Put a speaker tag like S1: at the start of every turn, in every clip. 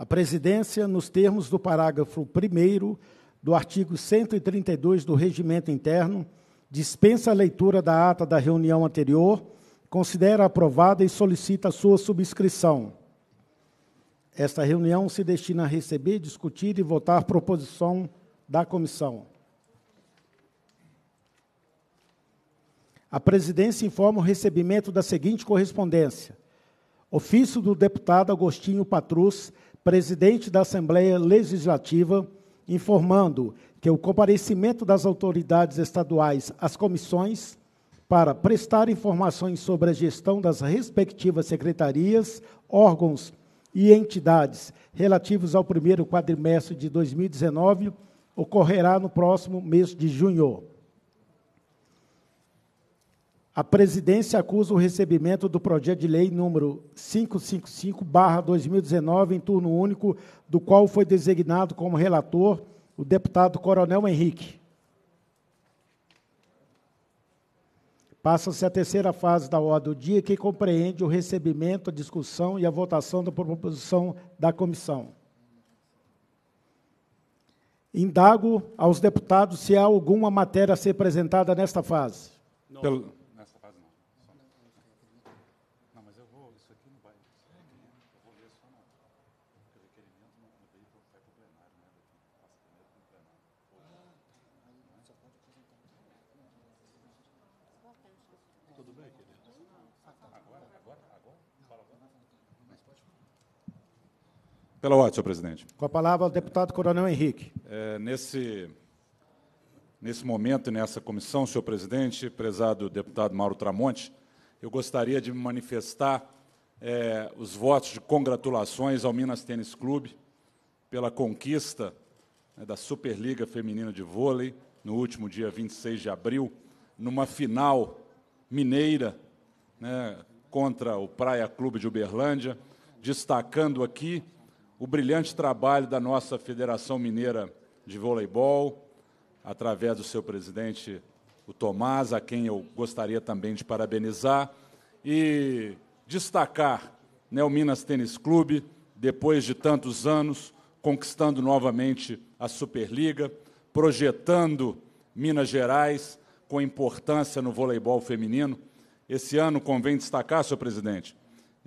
S1: A presidência, nos termos do parágrafo 1 do artigo 132 do Regimento Interno, dispensa a leitura da ata da reunião anterior, considera aprovada e solicita sua subscrição. Esta reunião se destina a receber, discutir e votar proposição da comissão. A presidência informa o recebimento da seguinte correspondência: Ofício do deputado Agostinho Patrus, presidente da Assembleia Legislativa, informando que o comparecimento das autoridades estaduais às comissões para prestar informações sobre a gestão das respectivas secretarias, órgãos e entidades relativos ao primeiro quadrimestre de 2019 ocorrerá no próximo mês de junho. A presidência acusa o recebimento do projeto de lei número 555/2019 em turno único, do qual foi designado como relator o deputado Coronel Henrique. Passa-se a terceira fase da ordem do dia, que compreende o recebimento, a discussão e a votação da proposição da comissão. Indago aos deputados se há alguma matéria a ser apresentada nesta fase. Não. Pelo...
S2: Pela ordem, senhor presidente.
S1: Com a palavra o deputado Coronel Henrique.
S2: É, nesse, nesse momento, nessa comissão, senhor presidente, prezado deputado Mauro Tramonte, eu gostaria de manifestar é, os votos de congratulações ao Minas Tênis Clube pela conquista né, da Superliga Feminina de Vôlei no último dia 26 de abril, numa final mineira né, contra o Praia Clube de Uberlândia, destacando aqui o brilhante trabalho da nossa Federação Mineira de Voleibol, através do seu presidente, o Tomás, a quem eu gostaria também de parabenizar, e destacar né, o Minas Tênis Clube, depois de tantos anos, conquistando novamente a Superliga, projetando Minas Gerais com importância no voleibol feminino. Esse ano convém destacar, senhor presidente,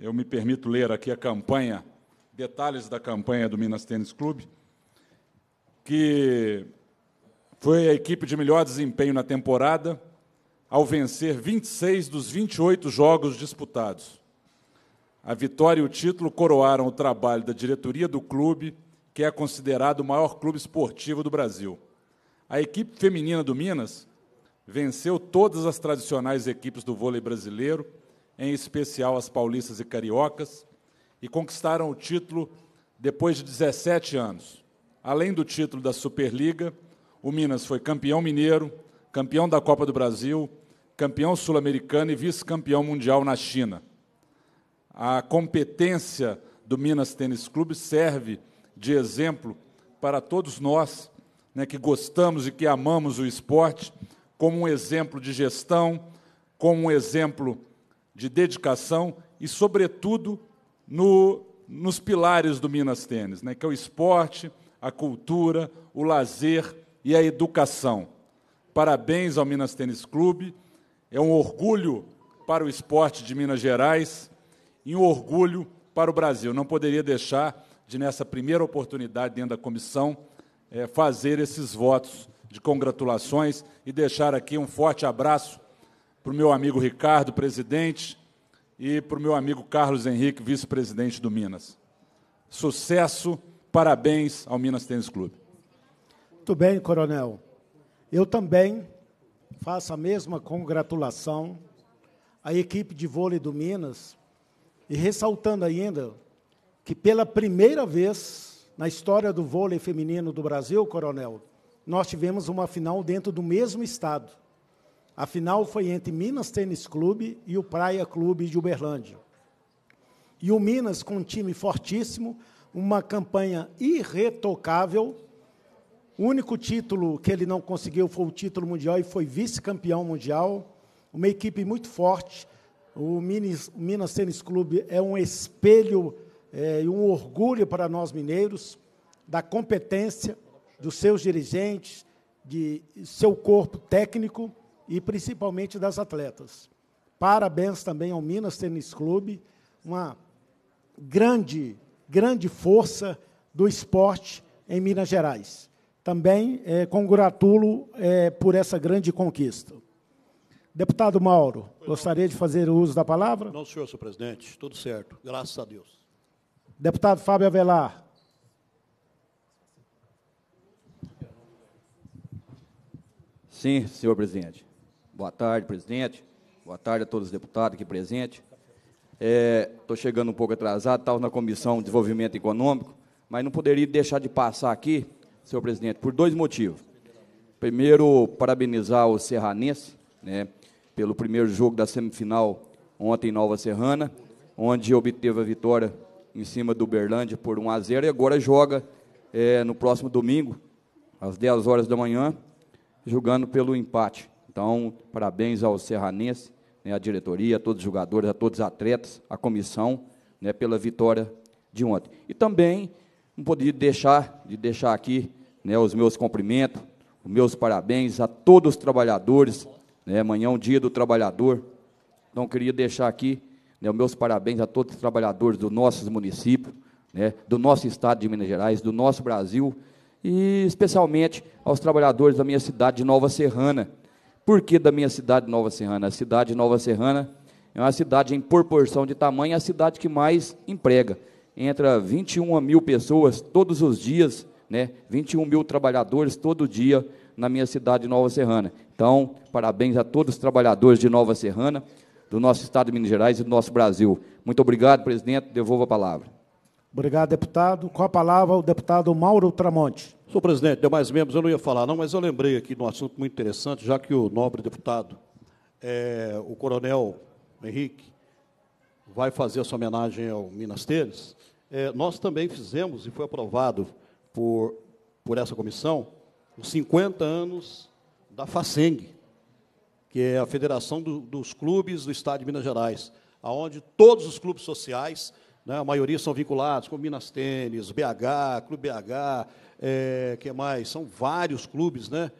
S2: eu me permito ler aqui a campanha detalhes da campanha do Minas Tênis Clube, que foi a equipe de melhor desempenho na temporada, ao vencer 26 dos 28 jogos disputados. A vitória e o título coroaram o trabalho da diretoria do clube, que é considerado o maior clube esportivo do Brasil. A equipe feminina do Minas venceu todas as tradicionais equipes do vôlei brasileiro, em especial as paulistas e cariocas, e conquistaram o título depois de 17 anos. Além do título da Superliga, o Minas foi campeão mineiro, campeão da Copa do Brasil, campeão sul-americano e vice-campeão mundial na China. A competência do Minas Tênis Clube serve de exemplo para todos nós né, que gostamos e que amamos o esporte, como um exemplo de gestão, como um exemplo de dedicação e, sobretudo, no, nos pilares do Minas Tênis, né, que é o esporte, a cultura, o lazer e a educação. Parabéns ao Minas Tênis Clube, é um orgulho para o esporte de Minas Gerais e um orgulho para o Brasil. Não poderia deixar de, nessa primeira oportunidade dentro da comissão, é, fazer esses votos de congratulações e deixar aqui um forte abraço para o meu amigo Ricardo, presidente, e para o meu amigo Carlos Henrique, vice-presidente do Minas. Sucesso, parabéns ao Minas Tênis Clube.
S1: Muito bem, coronel. Eu também faço a mesma congratulação à equipe de vôlei do Minas e ressaltando ainda que pela primeira vez na história do vôlei feminino do Brasil, coronel, nós tivemos uma final dentro do mesmo estado. A final foi entre Minas Tênis Clube e o Praia Clube de Uberlândia. E o Minas, com um time fortíssimo, uma campanha irretocável. O único título que ele não conseguiu foi o título mundial e foi vice-campeão mundial. Uma equipe muito forte. O Minas, o Minas Tênis Clube é um espelho eh, e é, um orgulho para nós mineiros da competência dos seus dirigentes, de seu corpo técnico e principalmente das atletas. Parabéns também ao Minas Tênis Clube, uma grande, grande força do esporte em Minas Gerais. Também é, congratulo é, por essa grande conquista. Deputado Mauro, gostaria de fazer uso da palavra? Não, senhor, senhor
S3: presidente. Tudo certo. Graças a Deus.
S1: Deputado Fábio Avelar.
S4: Sim, senhor presidente. Boa tarde, presidente. Boa tarde a todos os deputados aqui presentes. Estou é, chegando um pouco atrasado, estava na Comissão de Desenvolvimento Econômico, mas não poderia deixar de passar aqui, senhor presidente, por dois motivos. Primeiro, parabenizar o Serranense né, pelo primeiro jogo da semifinal ontem em Nova Serrana, onde obteve a vitória em cima do Berlândia por 1 a 0 e agora joga é, no próximo domingo, às 10 horas da manhã, jogando pelo empate então, parabéns ao Serranense, né, à diretoria, a todos os jogadores, a todos os atletas, à comissão, né, pela vitória de ontem. E também não podia deixar de deixar aqui né, os meus cumprimentos, os meus parabéns a todos os trabalhadores. Né, amanhã é um dia do trabalhador. Então, queria deixar aqui né, os meus parabéns a todos os trabalhadores do nosso município, né, do nosso estado de Minas Gerais, do nosso Brasil e especialmente aos trabalhadores da minha cidade de Nova Serrana, por que da minha cidade Nova Serrana? A cidade Nova Serrana é uma cidade em proporção de tamanho, a cidade que mais emprega. Entra 21 mil pessoas todos os dias, né? 21 mil trabalhadores todo dia na minha cidade Nova Serrana. Então, parabéns a todos os trabalhadores de Nova Serrana, do nosso estado de Minas Gerais e do nosso Brasil.
S3: Muito obrigado, presidente. Devolvo a palavra.
S1: Obrigado, deputado. Com a palavra, o deputado Mauro Tramonte. Senhor
S3: presidente, demais membros, eu não ia falar, não, mas eu lembrei aqui de um assunto muito interessante, já que o nobre deputado, é, o coronel Henrique, vai fazer essa homenagem ao Minas Tênis. É, nós também fizemos, e foi aprovado por, por essa comissão, os 50 anos da FACENG, que é a Federação do, dos Clubes do Estado de Minas Gerais, aonde todos os clubes sociais né? A maioria são vinculados com Minas Tênis, BH, Clube BH, é, que mais? São vários clubes, né?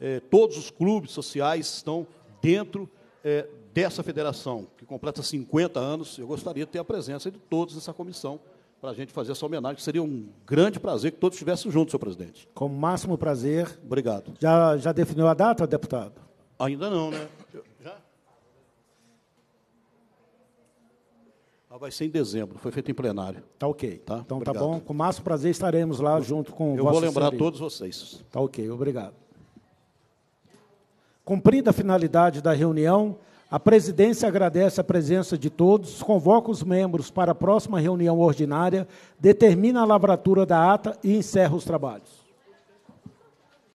S3: É, todos os clubes sociais estão dentro é, dessa federação, que completa 50 anos. Eu gostaria de ter a presença de todos nessa comissão para a gente fazer essa homenagem, que seria um grande prazer que todos
S1: estivessem juntos, senhor presidente. Com o máximo prazer. Obrigado. Já, já definiu a data, deputado?
S3: Ainda não, né? Vai ser em dezembro, foi feito em plenário. Tá ok. Tá? Então tá obrigado. tá bom,
S1: com o máximo prazer estaremos lá eu, junto com vocês. Eu vou lembrar senhoria. todos vocês. Tá ok, obrigado. Cumprida a finalidade da reunião, a presidência agradece a presença de todos, convoca os membros para a próxima reunião ordinária, determina a lavratura da ata e encerra os trabalhos.